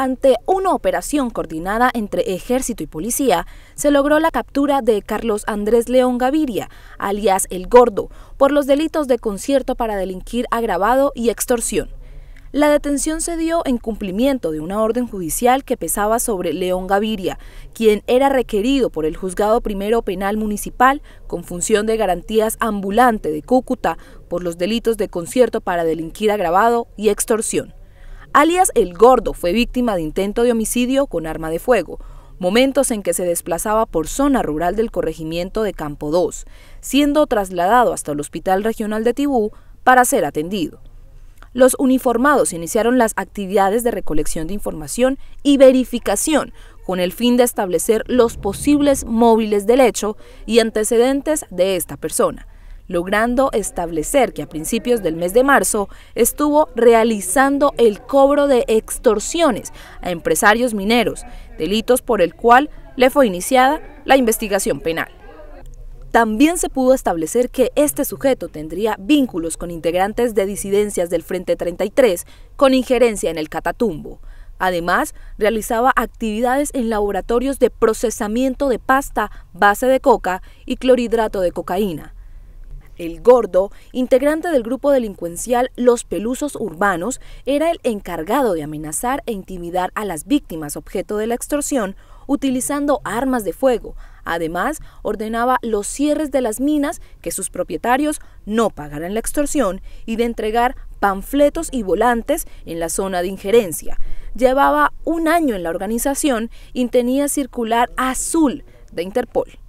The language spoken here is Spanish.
Ante una operación coordinada entre ejército y policía, se logró la captura de Carlos Andrés León Gaviria, alias El Gordo, por los delitos de concierto para delinquir agravado y extorsión. La detención se dio en cumplimiento de una orden judicial que pesaba sobre León Gaviria, quien era requerido por el Juzgado Primero Penal Municipal con función de garantías ambulante de Cúcuta por los delitos de concierto para delinquir agravado y extorsión alias El Gordo, fue víctima de intento de homicidio con arma de fuego, momentos en que se desplazaba por zona rural del corregimiento de Campo 2, siendo trasladado hasta el Hospital Regional de Tibú para ser atendido. Los uniformados iniciaron las actividades de recolección de información y verificación con el fin de establecer los posibles móviles del hecho y antecedentes de esta persona logrando establecer que a principios del mes de marzo estuvo realizando el cobro de extorsiones a empresarios mineros, delitos por el cual le fue iniciada la investigación penal. También se pudo establecer que este sujeto tendría vínculos con integrantes de disidencias del Frente 33 con injerencia en el Catatumbo. Además, realizaba actividades en laboratorios de procesamiento de pasta, base de coca y clorhidrato de cocaína, el gordo, integrante del grupo delincuencial Los Pelusos Urbanos, era el encargado de amenazar e intimidar a las víctimas objeto de la extorsión utilizando armas de fuego. Además, ordenaba los cierres de las minas, que sus propietarios no pagaran la extorsión y de entregar panfletos y volantes en la zona de injerencia. Llevaba un año en la organización y tenía circular azul de Interpol.